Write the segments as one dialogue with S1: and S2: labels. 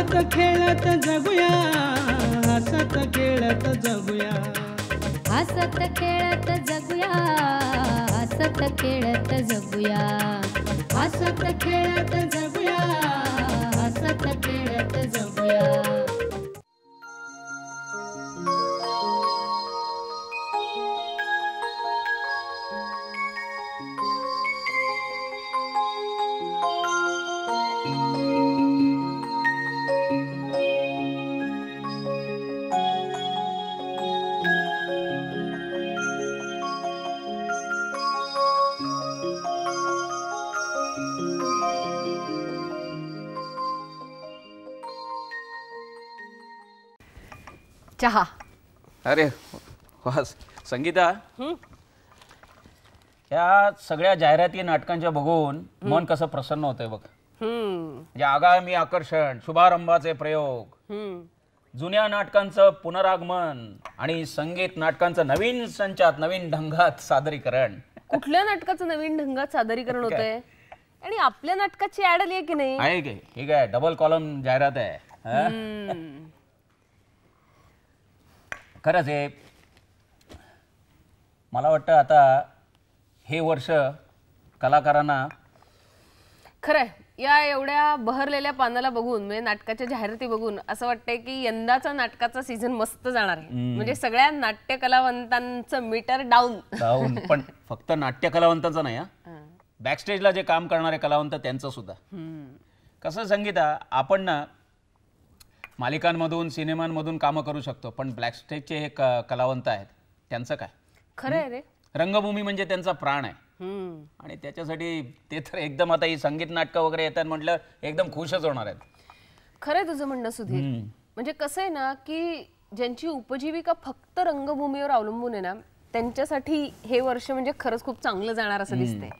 S1: हसत खेळत
S2: जगूया हसत खेळत जगूया हसत खेळत जगूया हसत खेळत जगूया हसत खेळत जगूया चहा
S1: अरे संगीता या सगळ्या जाहिराती नाटकांच्या बघून मन कसं प्रसन्न होतंय बघ म्हणजे आगामी आकर्षण शुभारंभाचे प्रयोग जुन्या नाटकांचं पुनरागमन आणि संगीत नाटकांचं नवीन संचात नवीन ढंगात सादरीकरण
S2: कुठल्या नाटकाचं नवीन ढंगात सादरीकरण आहे आणि आपल्या नाटकाची ऍड आली आहे की नाही आहे
S1: की ठीक आहे डबल कॉलम जाहिरात आहे खरंच हे मला वाटतं आता हे वर्ष कलाकारांना
S2: खरंय या एवढ्या बहरलेल्या पानाला बघून म्हणजे नाटकाच्या जाहिराती बघून असं वाटतंय की यंदाचा नाटकाचा सीझन मस्त जाणार आहे म्हणजे सगळ्या नाट्य कलावंतांचं मीटर डाऊन डाऊन पण
S1: फक्त नाट्य कलावंतांचं नाही बॅकस्टेजला जे काम करणारे कलावंत त्यांचं सुद्धा कसं संगीता आपण ना मालिकांमधून सिनेमांमधून कामं करू शकतो पण ब्लॅकस्टेकचे हे कलावंत आहेत त्यांचं काय खरं आहे रे रंगभूमी म्हणजे त्यांचा प्राण आहे आणि त्याच्यासाठी ते तर एकदम आता ही संगीत नाटक वगैरे येतात म्हटलं एकदम खुशच होणार आहेत
S2: खरंय तुझं म्हणणं सुधीर म्हणजे कसं आहे ना की ज्यांची उपजीविका फक्त रंगभूमीवर अवलंबून आहे ना त्यांच्यासाठी हे वर्ष म्हणजे खरंच खूप चांगलं जाणार असं दिसतंय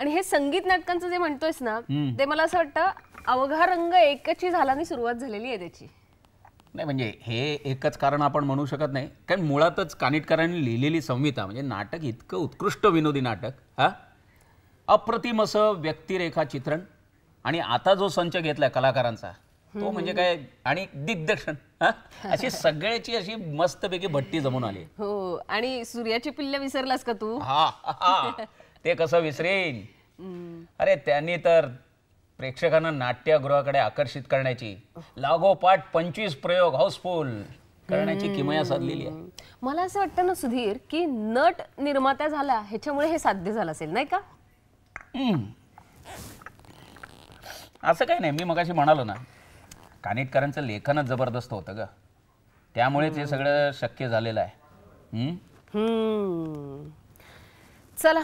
S2: आणि हे संगीत नाटकांचं जे म्हणतोयस ना ते मला असं वाटतं अवघा रंग एकची आणि सुरुवात झालेली आहे त्याची
S1: नाही म्हणजे हे एकच कारण आपण म्हणू शकत नाही कारण मुळातच कानिटकरांनी लिहिलेली संहिता म्हणजे नाटक इतकं उत्कृष्ट विनोदी नाटक हा अप्रतिम असं व्यक्तिरेखा चित्रण आणि आता जो संच घेतला कलाकारांचा तो म्हणजे काय आणि दिग्दर्शन अशी सगळ्याची अशी मस्तपैकी भट्टी जमून आली
S2: हो आणि सूर्याची पिल्ल्या विसरलास का तू
S1: हा ते कसं विसरेल अरे त्यांनी तर प्रेक्षकांना नाट्यगृहाकडे आकर्षित करण्याची लागोपाठ पंचवीस प्रयोग हाऊसफुल करण्याची किमया साधलेली आहे
S2: मला असं वाटतं ना सुधीर की नट निर्मात्या झाला ह्याच्यामुळे हे साध्य झालं असेल नाही का
S1: असं काही नाही मी मगाशी म्हणालो ना कानिटकरांचं लेखनच जबरदस्त होतं ग त्यामुळेच हे सगळं शक्य झालेलं आहे
S2: चला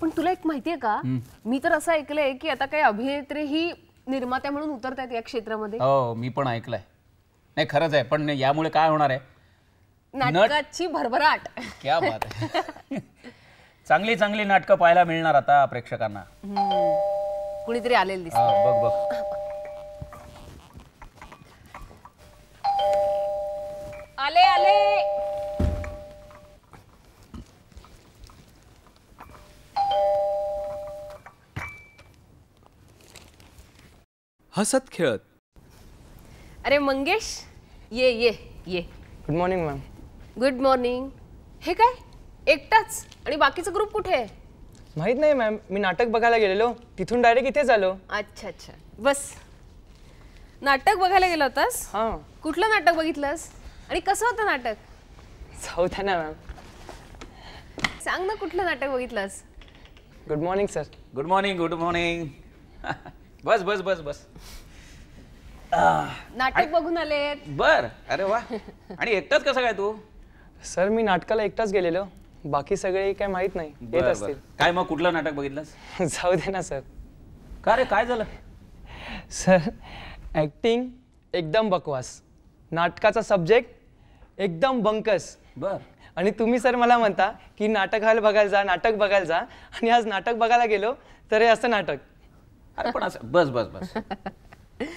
S2: पण तुला एक माहितीये का मी तर असं ऐकलंय की आता काही अभिनेत्री ही निर्मात्या म्हणून उतरतायत या क्षेत्रामध्ये हो,
S1: मी पण ऐकलंय नाही खरंच आहे पण यामुळे काय होणार आहे
S2: नाटकाची भरभराट क्या बात आहे
S1: चांगली चांगली नाटकं पाहायला मिळणार आता प्रेक्षकांना
S2: कुणीतरी आलेलं दिसत बघ बघ आले आले
S3: हसत खेळत
S2: अरे मंगेश ये ये ये good morning ma'am good morning हे काय एकटाच आणि बाकीचा ग्रुप कुठे आहे
S3: माहित नाही मॅम मी नाटक बघायला गेलेलो तिथून डायरेक्ट इथेच आलो
S2: अच्छा अच्छा बस नाटक बघायला गेला होतास हां कुठलं नाटक बघितलंस आणि कसं होतं नाटक
S3: चौथा ना मॅम
S2: सांग ना कुठलं नाटक बघितलंस
S1: good morning sir good morning good morning बस बस बस बस नाटक बघून आले बर अरे वा आणि एकटाच कसा काय तू सर मी नाटकाला एकटाच
S3: गेलेलो बाकी सगळे काय माहित नाही येत असतील
S1: काय मग कुठलं नाटक बघितलं
S3: जाऊ दे ना सर का रे काय झालं सर ऍक्टिंग एकदम बकवास नाटकाचा सब्जेक्ट एकदम बंकस बर आणि तुम्ही सर मला म्हणता की नाटक हॉल बघायला जा नाटक बघायला जा आणि आज नाटक बघायला गेलो तर हे असं
S1: नाटक अरे पण असं बस बस बस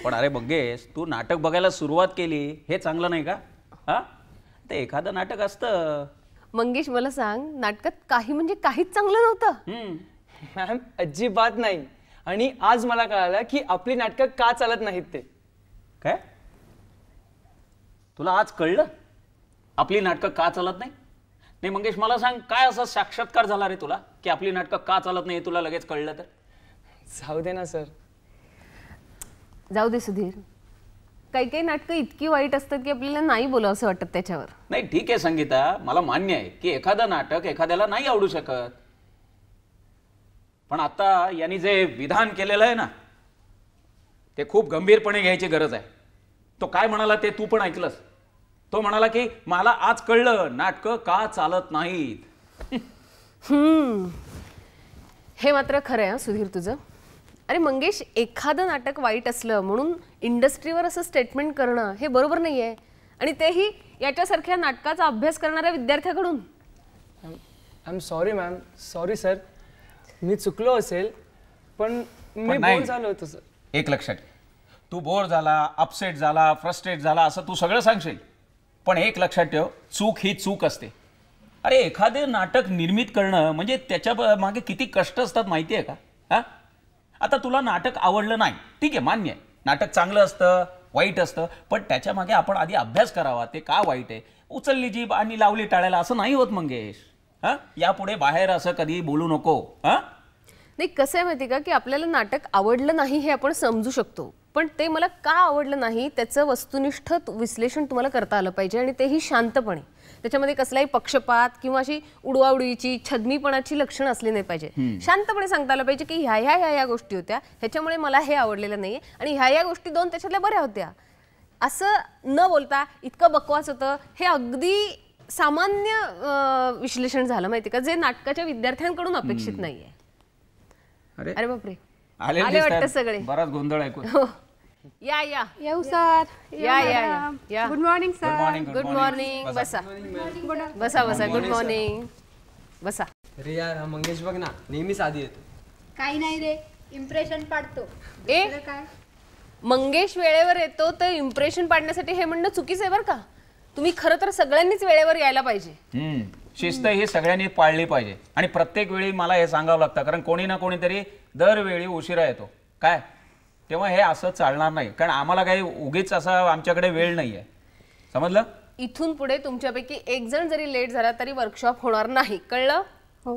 S1: पण अरे बघेश तू नाटक बघायला सुरुवात केली हे चांगलं नाही का हा ते एखादं नाटक असतं
S2: मंगेश मला सांग नाटकात काही म्हणजे काहीच चांगलं नव्हतं मॅम अजिबात
S3: नाही आणि आज मला कळालं की आपली नाटकं का चालत नाहीत ते काय
S1: तुला आज कळलं आपली नाटकं का चालत नाही नाही मंगेश मला सांग काय असं साक्षात्कार झाला रे तुला की आपली नाटकं का चालत नाही तुला लगेच कळलं तर जाऊ दे ना सर
S2: जाऊ दे सुधीर काही काही नाटकं इतकी वाईट असतात की आपल्याला नाही बोलावं असं वाटत त्याच्यावर
S1: नाही ठीक आहे संगीता मला मान्य आहे की एखादं नाटक एखाद्याला नाही आवडू शकत पण आता यांनी जे विधान केलेलं आहे ना ते खूप गंभीरपणे घ्यायची गरज आहे तो काय म्हणाला ते तू पण ऐकलंस तो म्हणाला की मला आज कळलं नाटक का चालत नाहीत
S2: हे मात्र खरं आहे सुधीर तुझं अरे मंगेश एखादं नाटक वाईट असलं म्हणून इंडस्ट्रीवर असं स्टेटमेंट करणं हे बरोबर नाही आहे आणि तेही याच्यासारख्या नाटकाचा अभ्यास करणाऱ्या विद्यार्थ्याकडून
S3: I am sorry ma'am sorry sir मी चुकलो असेल पण मी बोर झालो होतो सर
S1: एक लक्षात तू बोर झाला अपसेट झाला फ्रस्ट्रेट झाला असं तू सगळं सांगशील पण एक लक्षात ठेव चूक ही चूक असते अरे एखादं नाटक निर्मित करणं म्हणजे त्याच्या मागे किती कष्ट असतात माहिती आहे का हा आता तुला नाटक आवडलं नाही ठीक आहे मान्य आहे नाटक चांगलं असतं वाईट असतं पण त्याच्यामागे आपण आधी अभ्यास करावा ते का वाईट आहे उचलली जीभ आणि लावली टाळायला असं नाही होत मंगेश हां यापुढे बाहेर असं कधी बोलू नको हां
S2: नाही कसं आहे माहिती का की आपल्याला नाटक आवडलं नाही हे आपण समजू शकतो पण ते मला का आवडलं नाही त्याचं वस्तुनिष्ठ विश्लेषण तुम्हाला करता आलं पाहिजे आणि तेही शांतपणे त्याच्यामध्ये कसलाही पक्षपात किंवा अशी उडवाउडीची छदमीपणाची लक्षणं असली नाही पाहिजे शांतपणे सांगता आलं पाहिजे की ह्या ह्या ह्या ह्या गोष्टी होत्या ह्याच्यामुळे मला हे आवडलेलं नाही आणि ह्या ह्या गोष्टी दोन त्याच्यातल्या बऱ्या होत्या असं न बोलता इतकं बकवास होतं हे अगदी सामान्य विश्लेषण झालं माहिती का जे नाटकाच्या विद्यार्थ्यांकडून अपेक्षित नाही आहे अरे अरे बापरे
S1: आले सगळे बराच गोंधळ ऐकू
S2: या या येऊ सर या या या good morning sir good morning बसा बसा बसा गुड मॉर्निंग बसा
S3: अरे यार मंगेश बघ ना नेहमीच आधी येतो
S2: काही नाही रे इम्प्रेशन पाडतो ए काय मंगेश वेळेवर येतो तर इम्प्रेशन पाडण्यासाठी हे म्हणणं चुकीचं आहे बरं का तुम्ही खरं तर सगळ्यांनीच वेळेवर यायला पाहिजे
S1: शिस्त ही सगळ्यांनी पाळली पाहिजे आणि प्रत्येक वेळी मला हे सांगावं लागतं कारण कोणी ना कोणीतरी दरवेळी उशिरा येतो काय तेव्हा हे असं चालणार नाही कारण आम्हाला काही उगीच असा आमच्याकडे वेळ नाही आहे समजलं
S2: इथून पुढे तुमच्यापैकी एक जण जरी लेट झाला तरी वर्कशॉप होणार नाही कळलं हो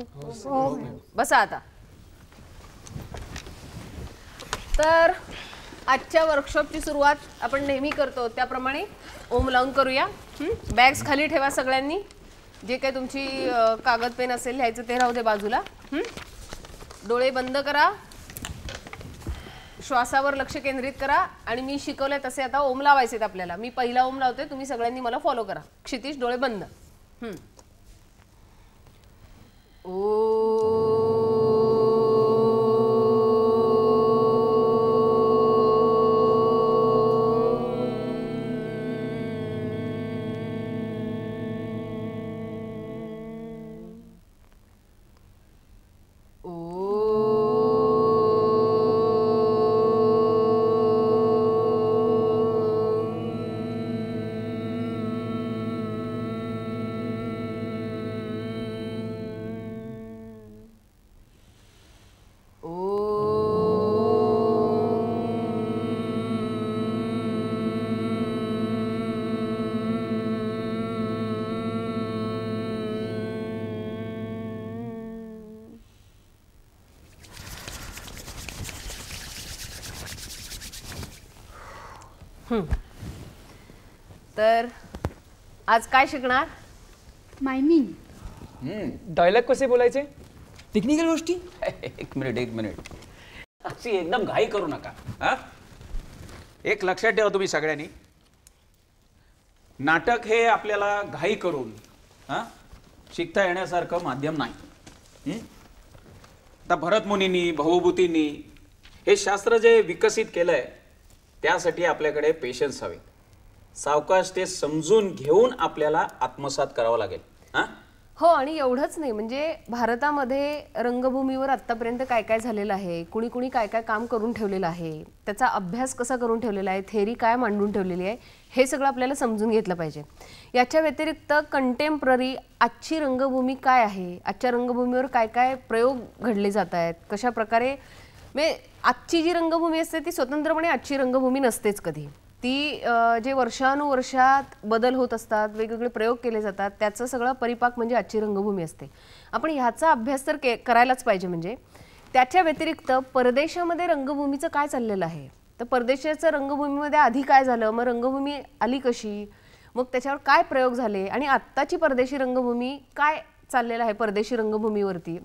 S2: बसा आता तर आजच्या वर्कशॉपची सुरुवात आपण नेहमी करतो त्याप्रमाणे ओम लावून करूया बॅग्स खाली ठेवा सगळ्यांनी जे काही तुमची कागद पेन असेल लिहायचं ते राहू दे बाजूला डोळे बंद करा श्वासावर लक्ष केंद्रित करा आणि मी शिकवले तसे आता ओम लावायचे आपल्याला मी पहिला ओम लावते तुम्ही सगळ्यांनी मला फॉलो करा क्षितिश डोळे बंद ओ तर आज काय शिकणार
S1: मायमिंग
S3: डायलॉग कसे बोलायचे टेक्निकल गोष्टी एक मिनिट एक मिनिट
S1: अशी एकदम घाई करू नका हा एक लक्षात ठेवा तुम्ही सगळ्यांनी नाटक हे आपल्याला घाई करून हा शिकता येण्यासारखं माध्यम नाही आता भरत मुनींनी भाऊभूतींनी हे शास्त्र जे विकसित केलंय त्यासाठी आपल्याकडे पेशन्स हवे सावकाश ते समजून घेऊन आपल्याला आत्मसात करावं लागेल
S2: हो आणि एवढंच नाही म्हणजे भारतामध्ये रंगभूमीवर आतापर्यंत काय काय झालेलं आहे कुणी कुणी काय काय काम करून ठेवलेलं आहे त्याचा अभ्यास कसा करून ठेवलेला आहे थेरी काय मांडून ठेवलेली आहे हे सगळं आपल्याला समजून घेतलं पाहिजे याच्या व्यतिरिक्त कंटेम्पररी आजची रंगभूमी काय आहे आजच्या रंगभूमीवर काय काय प्रयोग घडले जात आहेत प्रकारे म्हणजे आजची जी रंगभूमी असते ती स्वतंत्रपणे आजची रंगभूमी नसतेच कधी ती जे वर्षानुवर्षात बदल होत असतात वेगवेगळे प्रयोग केले जातात त्याचं सगळं परिपाक म्हणजे आजची रंगभूमी असते आपण ह्याचा अभ्यास तर के करायलाच पाहिजे म्हणजे त्याच्या व्यतिरिक्त परदेशामध्ये रंगभूमीचं काय चाललेलं आहे तर परदेशाचं रंगभूमीमध्ये आधी काय झालं मग रंगभूमी आली कशी मग त्याच्यावर काय प्रयोग झाले आणि आत्ताची परदेशी रंगभूमी काय चाललेलं आहे परदेशी रंगभूमीवरती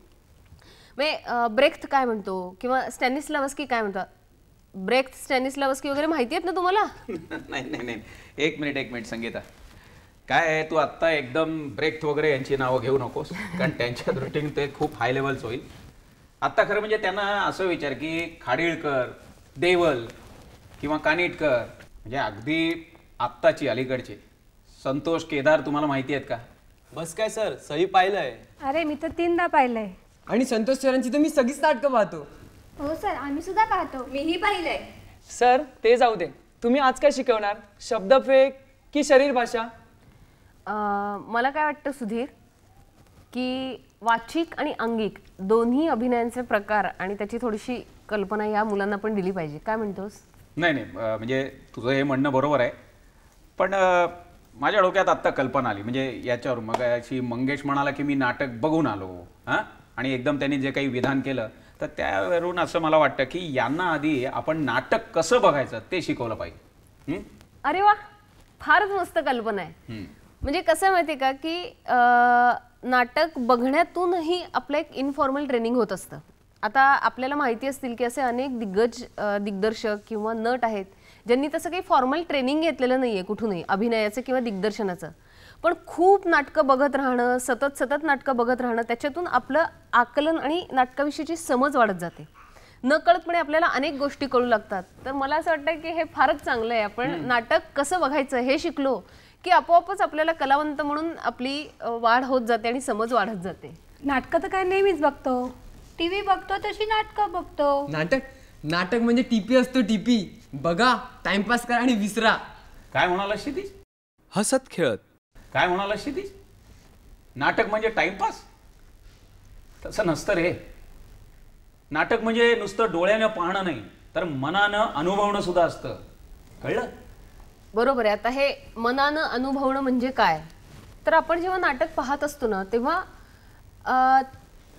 S2: मग म्हणजे, ब्रेक्थ काय म्हणतो किंवा स्टॅनिस लवस्की काय म्हणतात ब्रेक की वगैरे माहिती आहेत ना तुम्हाला
S1: नाही नाही नाही एक मिनिट एक मिनिट संगीता काय आहे तू आत्ता एकदम ब्रेक वगैरे यांची नावं घेऊ नकोस कारण त्यांच्या दृष्टीने ते खूप हाय लेवल होईल आत्ता खरं म्हणजे त्यांना असं विचार की खाडीळकर देवल किंवा कानिटकर म्हणजे अगदी आत्ताची अलीकडची संतोष केदार तुम्हाला माहिती आहेत का बस काय सर सही पाहिलंय
S2: अरे मी तर तीनदा पाहिलंय
S3: आणि संतोष सरांची तर मी सगळीच नाटकं पाहतो
S2: हो सर आम्ही सुद्धा पाहतो मीही पाहिले
S3: सर ते जाऊ दे तुम्ही आज काय शिकवणार शब्द फेक की शरीर भाषा
S2: मला काय वाटतं सुधीर की वाचिक आणि अंगिक दोन्ही अभिनयांचे प्रकार आणि त्याची थोडीशी कल्पना या मुलांना पण दिली पाहिजे काय म्हणतोस
S1: नाही नाही म्हणजे तुझं हे म्हणणं बरोबर आहे पण माझ्या डोक्यात आत्ता कल्पना आली म्हणजे याच्यावर मग अशी मंगेश म्हणाला की मी नाटक बघून आलो हा आणि एकदम त्यांनी जे काही विधान केलं तर त्यावरून असं मला वाटतं की यांना आधी आपण नाटक कसं बघायचं ते शिकवलं पाहिजे
S2: अरे वा फारच मस्त कल्पना आहे म्हणजे कसं माहिती का की नाटक बघण्यातूनही आपलं एक इनफॉर्मल ट्रेनिंग होत असतं आता आपल्याला माहिती असतील की असे अनेक दिग्गज दिग्दर्शक किंवा नट आहेत ज्यांनी तसं काही फॉर्मल ट्रेनिंग घेतलेलं नाही आहे कुठूनही अभिनयाचं किंवा दिग्दर्शनाचं पण खूप नाटकं बघत राहणं सतत सतत नाटकं बघत राहणं त्याच्यातून आपलं आकलन आणि नाटकाविषयीची समज वाढत जाते न कळतपणे आपल्याला अनेक गोष्टी कळू लागतात तर मला असं वाटतं की हे फारच चांगलं आहे आपण नाटक कसं बघायचं हे शिकलो की आपोआपच आपल्याला कलावंत म्हणून आपली वाढ होत जाते आणि समज वाढत जाते नाटकं तर काय नेहमीच बघतो टीव्ही बघतो तशी नाटकं बघतो नाटक
S3: नाटक म्हणजे टीपी असतो टीपी बघा टाइमपास करा आणि विसरा काय
S1: म्हणाला शेती हसत खेळत काय म्हणाला शेती नाटक म्हणजे टाइमपास तसं नसतं रे नाटक म्हणजे नुसतं डोळ्यानं पाहणं नाही तर मनानं अनुभवणं सुद्धा असतं कळलं
S2: बरोबर आहे आता हे मनानं अनुभवणं म्हणजे काय तर आपण जेव्हा नाटक पाहत असतो ना तेव्हा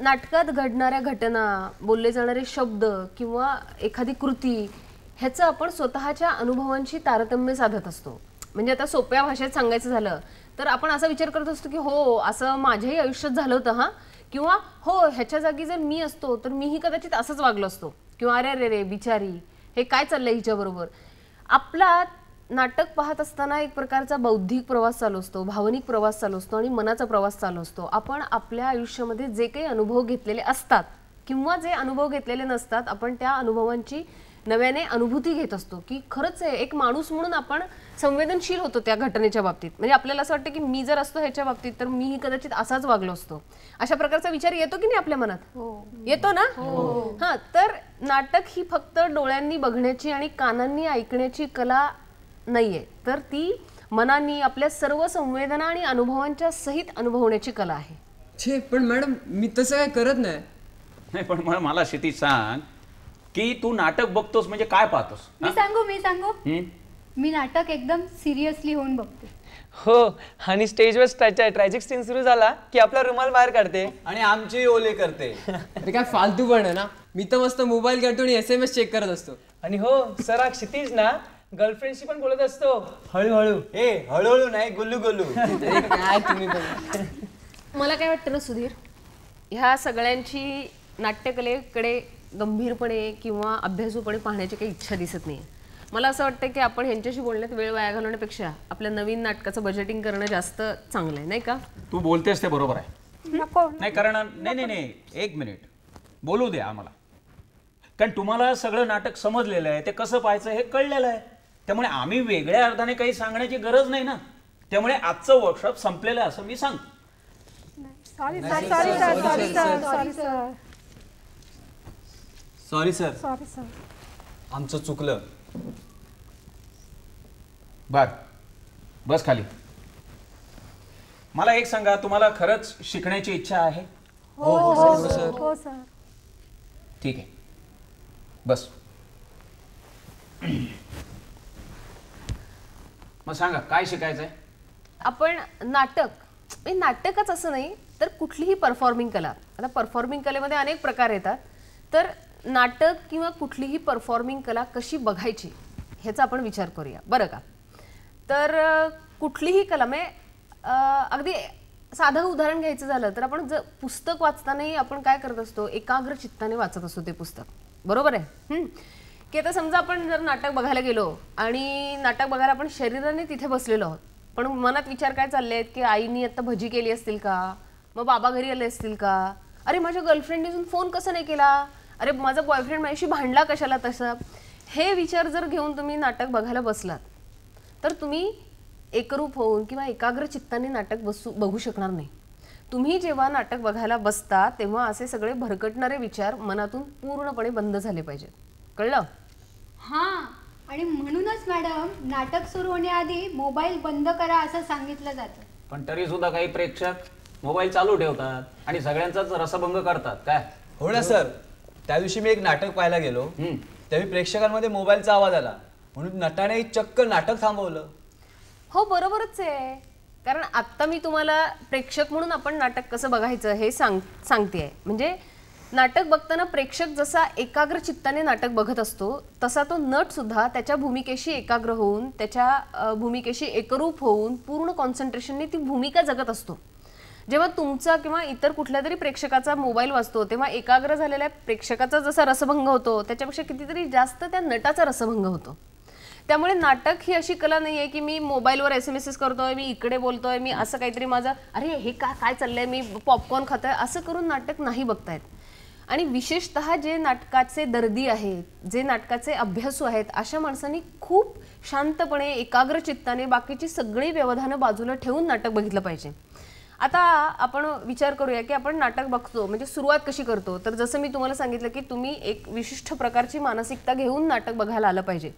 S2: नाटकात घडणाऱ्या घटना बोलले जाणारे शब्द किंवा एखादी कृती ह्याचं आपण स्वतःच्या अनुभवांशी तारतम्य साधत असतो म्हणजे आता सोप्या भाषेत सांगायचं झालं तर आपण असा विचार करत असतो की हो असं माझ्याही आयुष्यात झालं होतं हा किंवा हो ह्याच्या जागी जर मी असतो तर मीही कदाचित असंच वागलो असतो किंवा अरे अरे रे बिचारी हे काय चाललंय हिच्याबरोबर आपला नाटक पाहत असताना एक प्रकारचा बौद्धिक प्रवास चालू असतो भावनिक प्रवास चालू असतो आणि मनाचा प्रवास चालू असतो आपण आपल्या आयुष्यामध्ये जे काही अनुभव घेतलेले असतात किंवा जे अनुभव घेतलेले नसतात आपण त्या अनुभवांची नव्याने अनुभूती घेत असतो की खरंच एक माणूस म्हणून आपण संवेदनशील होतो त्या घटनेच्या बाबतीत म्हणजे आपल्याला असं वाटतं की मी जर असतो ह्याच्या बाबतीत तर मीही कदाचित असाच वागलो असतो अशा प्रकारचा विचार येतो की नाही आपल्या मनात हो. येतो ना हो. हा तर नाटक ही फक्त डोळ्यांनी बघण्याची आणि कानांनी ऐकण्याची कला नाहीये तर ती मनानी आपल्या सर्व संवेदना आणि अनुभवांच्या सहित अनुभवण्याची कला आहे
S1: छे पण मॅडम मी तसं काय करत नाही नाही पण मला शेती सांग की तू नाटक बघतोस म्हणजे काय पाहतोस मी सांगू मी सांगू मी नाटक एकदम सिरियसली होऊन बघते
S3: हो आणि स्टेजवर ट्रॅजिक सीन सुरू झाला की आपला रुमाल बाहेर काढते आणि आमची ओले करते काय फालतू पण आहे ना मी तर मस्त मोबाईल काढतो आणि एस एम एस चेक करत असतो आणि हो सर क्षितिज ना गर्लफ्रेंडशी पण बोलत असतो हळूहळू हे हळूहळू नाही गुल्लू गुल्लू काय तुम्ही
S2: मला काय वाटतं ना सुधीर ह्या सगळ्यांची नाट्यकलेकडे गंभीरपणे किंवा अभ्यासूपणे पाहण्याची काही इच्छा दिसत नाही मला असं वाटतं की आपण ह्यांच्याशी बोलण्यात वेळ वाया घालवण्यापेक्षा आपल्या नवीन नाटकाचं बजेटिंग करणं जास्त चांगलं आहे नाही का
S1: तू बोलतेस ते बरोबर आहे नाही कारण नाही नाही नाही एक मिनिट बोलू द्या आम्हाला कारण तुम्हाला सगळं नाटक समजलेलं आहे ते कसं पाहायचं हे कळलेलं आहे त्यामुळे आम्ही वेगळ्या अर्थाने काही सांगण्याची गरज नाही ना त्यामुळे आजचं वर्कशॉप संपलेलं आहे असं मी सांग
S2: सॉरी सॉरी सांगतो सॉरी सर सॉरी सर
S1: आमचं चुकलं बर बस खाली मला एक सांगा तुम्हाला खरंच शिकण्याची इच्छा आहे हो हो, हो, हो सर हो, सर ठीक आहे बस मग सांगा काय शिकायचंय
S2: आपण नाटक म्हणजे नाटकच असं नाही तर कुठलीही परफॉर्मिंग कला आता परफॉर्मिंग कलेमध्ये अनेक प्रकार येतात तर नाटक किंवा कुठलीही परफॉर्मिंग कला कशी बघायची ह्याचा आपण विचार करूया बरं का तर कुठलीही कला म्हणजे अगदी साधं उदाहरण घ्यायचं झालं तर आपण जर पुस्तक वाचतानाही आपण काय करत असतो एकाग्र चित्ताने वाचत असतो ते पुस्तक बरोबर आहे की आता समजा आपण जर नाटक बघायला गेलो आणि नाटक बघायला आपण शरीराने तिथे बसलेलो आहोत पण मनात विचार काय चालले आहेत की आईनी आत्ता भजी केली असतील का मग बाबा घरी आले असतील का अरे माझ्या गर्लफ्रेंडने फोन कसा नाही केला अरे माझा बॉयफ्रेंड माझ्याशी भांडला कशाला तसा हे विचार जर घेऊन तुम्ही नाटक बघायला बसलात तर तुम्ही एकरूप होऊन किंवा एकाग्र चित्ताने नाटक बसू बघू शकणार नाही तुम्ही जेव्हा नाटक बघायला बसता तेव्हा असे सगळे भरकटणारे विचार मनातून पूर्णपणे बंद झाले पाहिजेत कळलं
S1: हा आणि म्हणूनच मॅडम नाटक सुरू होण्याआधी मोबाईल बंद करा असं सांगितलं जात पण तरी सुद्धा काही प्रेक्षक मोबाईल चालू ठेवतात आणि सगळ्यांचाच रसभंग करतात काय हो सर त्या दिवशी मी एक नाटक पाहायला गेलो त्यावेळी प्रेक्षकांमध्ये मोबाईलचा आवाज आला म्हणून नटाने चक्क नाटक थांबवलं
S2: हो बरोबरच आहे कारण आता मी तुम्हाला प्रेक्षक म्हणून आपण नाटक कसं बघायचं हे सांग सांगते म्हणजे नाटक बघताना प्रेक्षक जसा एकाग्र चित्ताने नाटक बघत असतो तसा तो नट सुद्धा त्याच्या भूमिकेशी एकाग्र होऊन त्याच्या भूमिकेशी एकरूप होऊन पूर्ण कॉन्सन्ट्रेशनने ती भूमिका जगत असतो जेव्हा तुमचा किंवा इतर कुठल्या तरी प्रेक्षकाचा मोबाईल वाचतो तेव्हा एकाग्र झालेल्या प्रेक्षकाचा जसा रसभंग होतो त्याच्यापेक्षा कितीतरी जास्त त्या नटाचा रसभंग होतो त्यामुळे नाटक ही अशी कला नाही आहे की मी मोबाईलवर एस एम एस एस करतोय मी इकडे बोलतोय मी असं काहीतरी माझं अरे हे काय काय चाललंय मी पॉपकॉर्न खातोय असं करून नाटक नाही बघतायत आणि विशेषतः जे नाटकाचे दर्दी आहेत जे नाटकाचे अभ्यासू आहेत अशा माणसांनी खूप शांतपणे एकाग्र चित्ताने बाकीची सगळी व्यवधानं बाजूला ठेवून नाटक बघितलं पाहिजे आता आपण विचार करूया की आपण नाटक बघतो म्हणजे सुरुवात कशी करतो तर जसं मी तुम्हाला सांगितलं की तुम्ही एक विशिष्ट प्रकारची मानसिकता घेऊन नाटक बघायला आलं पाहिजे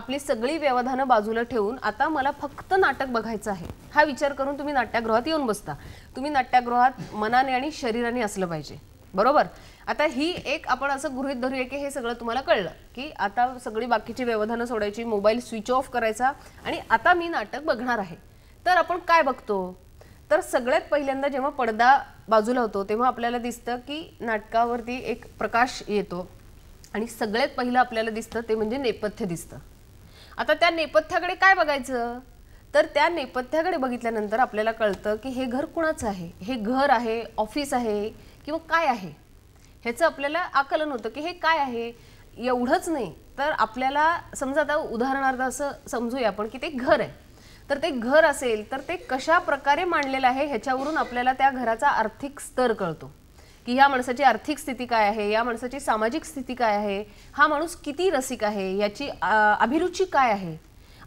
S2: आपली सगळी व्यवधानं बाजूला ठेवून आता मला फक्त नाटक बघायचं आहे हा विचार करून तुम्ही नाट्यगृहात येऊन बसता तुम्ही नाट्यगृहात मनाने आणि शरीराने असलं पाहिजे बरोबर आता ही एक आपण असं गृहित धरूया की हे सगळं तुम्हाला कळलं की आता सगळी बाकीची व्यवधानं सोडायची मोबाईल स्विच ऑफ करायचा आणि आता मी नाटक बघणार आहे तर आपण काय बघतो तर सगळ्यात पहिल्यांदा जेव्हा पडदा बाजूला होतो तेव्हा आपल्याला दिसतं की नाटकावरती एक प्रकाश येतो आणि सगळ्यात पहिलं आपल्याला दिसतं ते म्हणजे नेपथ्य दिसतं आता त्या नेपथ्याकडे काय बघायचं तर त्या नेपथ्याकडे बघितल्यानंतर आपल्याला कळतं की हे घर कुणाचं आहे हे घर आहे ऑफिस आहे किंवा काय आहे ह्याचं आपल्याला आकलन होतं की हे काय आहे एवढंच नाही तर आपल्याला समजा आता उदाहरणार्थ असं समजूया आपण की ते घर आहे तर ते घर असेल तर ते कशा प्रकारे मांडलेलं आहे ह्याच्यावरून आपल्याला त्या घराचा आर्थिक स्तर कळतो की ह्या माणसाची आर्थिक स्थिती काय आहे या माणसाची सामाजिक स्थिती काय आहे हा माणूस किती रसिक आहे याची अभिरुची काय आहे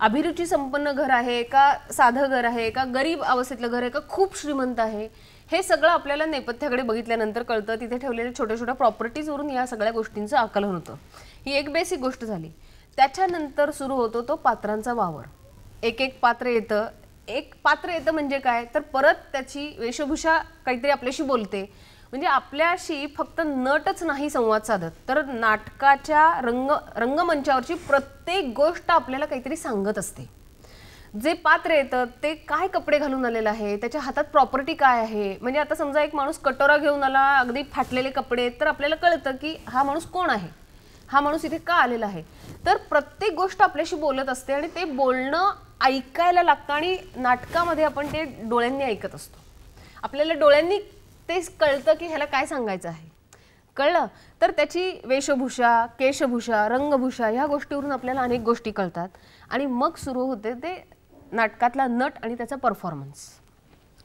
S2: अभिरुची संपन्न घर आहे का साधं घर आहे का गरीब अवस्थेतलं घर आहे का खूप श्रीमंत आहे हे सगळं आपल्याला नेपथ्याकडे बघितल्यानंतर कळतं तिथे ठेवलेल्या छोट्या छोट्या प्रॉपर्टीजवरून या सगळ्या गोष्टींचं आकलन होतं ही एक बेसिक गोष्ट झाली त्याच्यानंतर सुरू होतो तो पात्रांचा वावर एक एक पात्र येतं एक पात्र येतं म्हणजे काय तर परत त्याची वेशभूषा काहीतरी आपल्याशी बोलते म्हणजे आपल्याशी फक्त नटच नाही संवाद साधत तर नाटकाच्या रंग रंगमंचावरची प्रत्येक गोष्ट आपल्याला काहीतरी सांगत असते जे पात्र येतं ते काय कपडे घालून आलेलं आहे त्याच्या हातात प्रॉपर्टी काय आहे म्हणजे आता समजा एक माणूस कटोरा घेऊन आला अगदी फाटलेले कपडे तर आपल्याला कळतं की हा माणूस कोण आहे हा माणूस इथे का आलेला आहे तर प्रत्येक गोष्ट आपल्याशी बोलत असते आणि ते बोलणं ऐकायला लागतं आणि नाटकामध्ये आपण ते डोळ्यांनी ऐकत असतो आपल्याला डोळ्यांनी ते कळतं की ह्याला काय सांगायचं आहे कळलं तर त्याची वेशभूषा केशभूषा रंगभूषा ह्या गोष्टीवरून आपल्याला अनेक गोष्टी कळतात आणि मग सुरू होते ते नाटकातला नट आणि त्याचा परफॉर्मन्स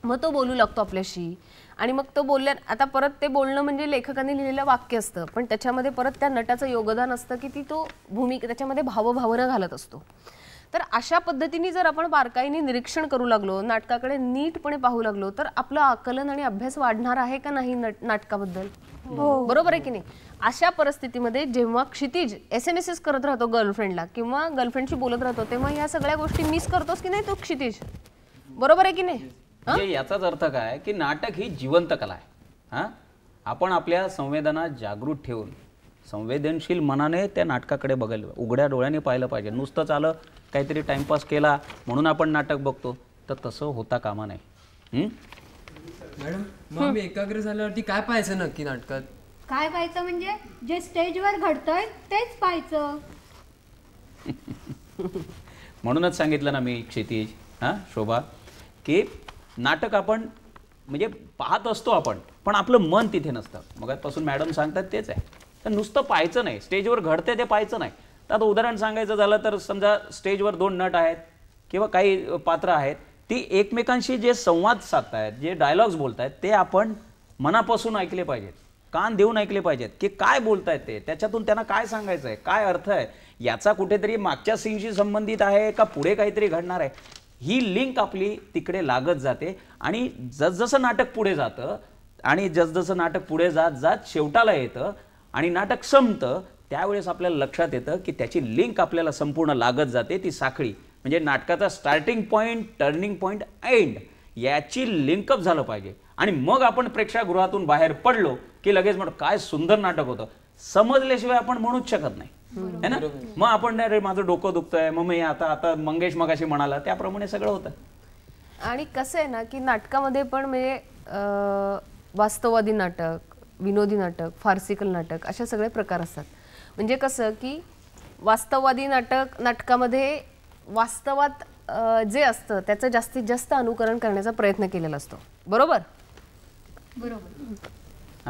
S2: मग तो बोलू लागतो आपल्याशी आणि मग तो बोलल्या आता परत ते बोलणं म्हणजे लेखकाने लिहिलेलं वाक्य असतं पण त्याच्यामध्ये परत त्या नटाचं योगदान असतं की ती तो भूमिका त्याच्यामध्ये भावभावना घालत असतो तर अशा पद्धतीने जर आपण बारकाईने निरीक्षण करू लागलो नाटकाकडे नीटपणे पाहू लागलो तर आपलं आकलन आणि अभ्यास वाढणार आहे का नाही नाटकाबद्दल हो. बरोबर आहे की नाही अशा परिस्थितीमध्ये जेव्हा क्षितिज एस एम एस एस करत राहतो गर्लफ्रेंडला किंवा गर्लफ्रेंडशी बोलत राहतो तेव्हा या सगळ्या गोष्टी मिस करतोस की नाही तो क्षितिज बरोबर आहे की नाही म्हणजे
S1: याचाच अर्थ काय की नाटक ही जिवंत कला आहे हा आपण आपल्या संवेदना जागृत ठेवून संवेदनशील मनाने त्या नाटकाकडे बघायला उघड्या डोळ्याने पाहिलं पाहिजे नुसतंच आलं काहीतरी टाइमपास केला म्हणून आपण नाटक बघतो तर तसं होता कामा नाही
S3: मॅडम एकाग्र
S1: झाल्यावरती काय पाहायचं नक्की नाटकात
S2: काय पाहायचं म्हणजे जे स्टेजवर घडतंय तेच पाहायचं
S1: म्हणूनच सांगितलं ना मी क्षितिज हा शोभा की नाटक आपण म्हणजे पाहत असतो आपण पण आपलं मन तिथे नसतं पासून मॅडम सांगतात तेच आहे तर नुसतं पाहायचं नाही स्टेजवर घडते ते पाहायचं नाही तर आता उदाहरण सांगायचं झालं तर समजा स्टेजवर दोन नट आहेत किंवा काही पात्र आहेत ती एकमेकांशी जे संवाद साधतायत जे डायलॉग्स बोलत आहेत ते आपण मनापासून ऐकले पाहिजेत कान देऊन ऐकले पाहिजेत की काय बोलतायत ते त्याच्यातून त्यांना काय सांगायचं आहे काय अर्थ आहे याचा कुठेतरी मागच्या सीनशी संबंधित आहे का पुढे काहीतरी घडणार आहे ही लिंक आपली तिकडे लागत जाते आणि जसजसं नाटक पुढे जातं आणि जसजसं नाटक पुढे जात जात शेवटाला येतं आणि नाटक संपतं त्यावेळेस आपल्याला लक्षात येतं की त्याची लिंक आपल्याला संपूर्ण लागत जाते ती साखळी म्हणजे नाटकाचा starting point turning point end याची लिंकअप झालं पाहिजे आणि मग आपण प्रेक्षागृहातून बाहेर पडलो की लगेच म्हणतो काय सुंदर नाटक होतं समजल्याशिवाय आपण म्हणूच शकत नाही आहे ना मग आपण रे माझं डोकं दुखतंय मग मी आता आता मंगेश मगाशी म्हणाला त्याप्रमाणे सगळं
S2: होतं आणि कसं आहे ना की नाटकामध्ये पण म्हणजे वास्तववादी नाटक विनोदी नाटक फार्सिकल नाटक अशा सगळे प्रकार असतात म्हणजे कसं की वास्तववादी नाटक नाटकामध्ये वास्तवात जे असतं त्याचं जास्तीत जास्त अनुकरण करण्याचा प्रयत्न केलेला असतो बरोबर बरोबर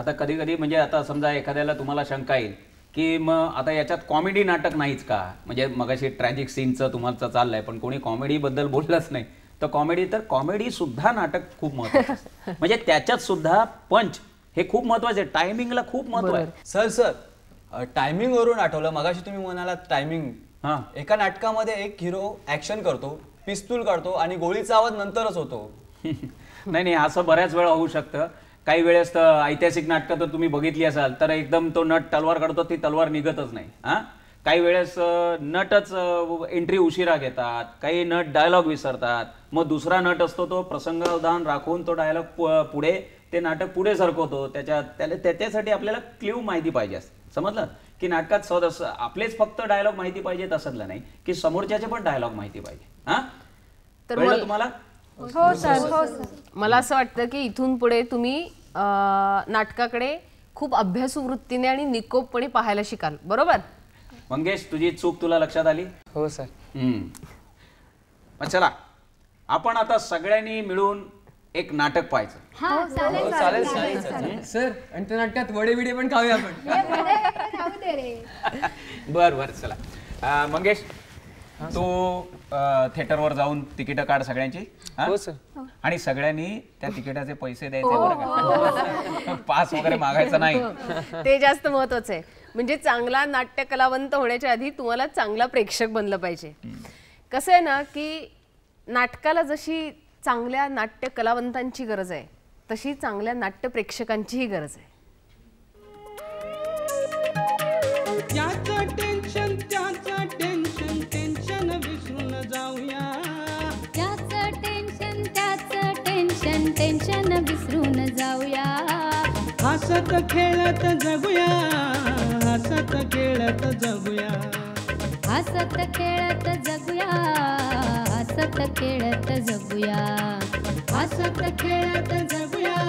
S1: आता कधी कधी म्हणजे आता समजा एखाद्याला तुम्हाला शंका येईल की मग आता याच्यात कॉमेडी नाटक नाहीच का म्हणजे मगाशी ट्रॅजिक सीनचं तुम्हाला चाललंय पण कोणी कॉमेडीबद्दल बोललंच नाही तर कॉमेडी तर कॉमेडी सुद्धा नाटक खूप महत्वाचं म्हणजे त्याच्यात सुद्धा पंच हे खूप महत्वाचं आहे टायमिंगला खूप महत्व आहे सर सर टायमिंग वरून आठवलं मगाशी तुम्ही म्हणाला टायमिंग हा एका नाटकामध्ये एक हिरो ऍक्शन करतो पिस्तूल काढतो आणि गोळीचा आवाज नंतरच होतो नाही नाही असं बऱ्याच वेळा होऊ शकतं काही वेळेस ऐतिहासिक नाटकं तर तुम्ही बघितली असाल तर एकदम तो नट तलवार काढतो ती तलवार निघतच नाही हा काही वेळेस नटच एंट्री उशिरा घेतात काही नट डायलॉग विसरतात मग दुसरा नट असतो तो उदाहरण राखून तो डायलॉग पुढे ते नाटक पुढे सरकवतो त्याच्यात त्याला त्याच्यासाठी आपल्याला क्ल्यू माहिती पाहिजे असते समजलं की नाटकात सहज असं आपलेच फक्त डायलॉग माहिती पाहिजे तसंच नाही की समोरच्याचे पण डायलॉग माहिती पाहिजे हा
S2: तर तुम्हाला हो, हो सर हो सर मला असं वाटतं की इथून पुढे तुम्ही नाटकाकडे खूप अभ्यासू वृत्तीने आणि निकोपपणे पाहायला शिकाल बरोबर
S1: मंगेश तुझी चूक तुला लक्षात आली हो सर चला आपण आता सगळ्यांनी मिळून एक नाटक पाहायचं हो, सर आणि
S3: त्या नाटकात वडे
S1: विडे पण खाऊया
S2: आपण
S1: बर बर चला मंगेश तो थिएटरवर जाऊन तिकीट काढ सगळ्यांची हो, आणि सगळ्यांनी त्या तिकिटाचे पैसे द्यायचे पास हो, हो, वगैरे मागायचं नाही
S2: ते जास्त महत्वाचं आहे म्हणजे चांगला नाट्य कलावंत होण्याच्या आधी तुम्हाला चांगला प्रेक्षक बनलं पाहिजे कसं आहे ना की नाटकाला जशी चांगल्या नाट्य कलावंतांची गरज आहे तशी चांगल्या नाट्य प्रेक्षकांचीही गरज आहे हसत खेळत जगूया हसत खेळत जगूया
S1: हसत खेळत जगूया हसत खेळत
S2: जगूया हसत खेळत जगूया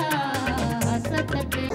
S2: हसत खेळ